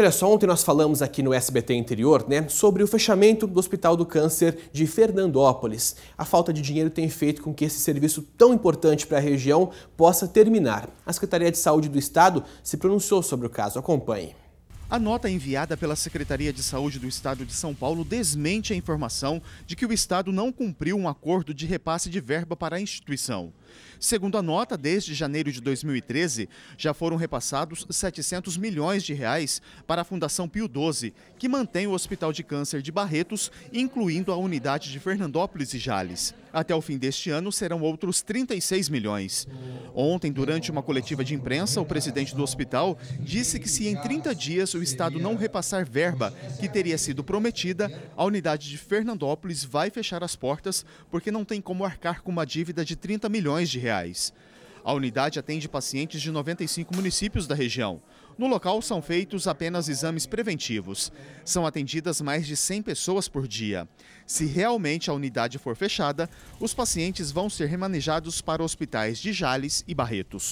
Olha só, ontem nós falamos aqui no SBT Interior, né, sobre o fechamento do Hospital do Câncer de Fernandópolis. A falta de dinheiro tem feito com que esse serviço tão importante para a região possa terminar. A Secretaria de Saúde do Estado se pronunciou sobre o caso. Acompanhe. A nota enviada pela Secretaria de Saúde do Estado de São Paulo desmente a informação de que o Estado não cumpriu um acordo de repasse de verba para a instituição. Segundo a nota, desde janeiro de 2013, já foram repassados 700 milhões de reais para a Fundação Pio XII, que mantém o Hospital de Câncer de Barretos, incluindo a unidade de Fernandópolis e Jales. Até o fim deste ano serão outros 36 milhões. Ontem, durante uma coletiva de imprensa, o presidente do hospital disse que se em 30 dias o Estado não repassar verba que teria sido prometida, a unidade de Fernandópolis vai fechar as portas porque não tem como arcar com uma dívida de 30 milhões milhões de reais. A unidade atende pacientes de 95 municípios da região. No local são feitos apenas exames preventivos. São atendidas mais de 100 pessoas por dia. Se realmente a unidade for fechada, os pacientes vão ser remanejados para hospitais de Jales e Barretos.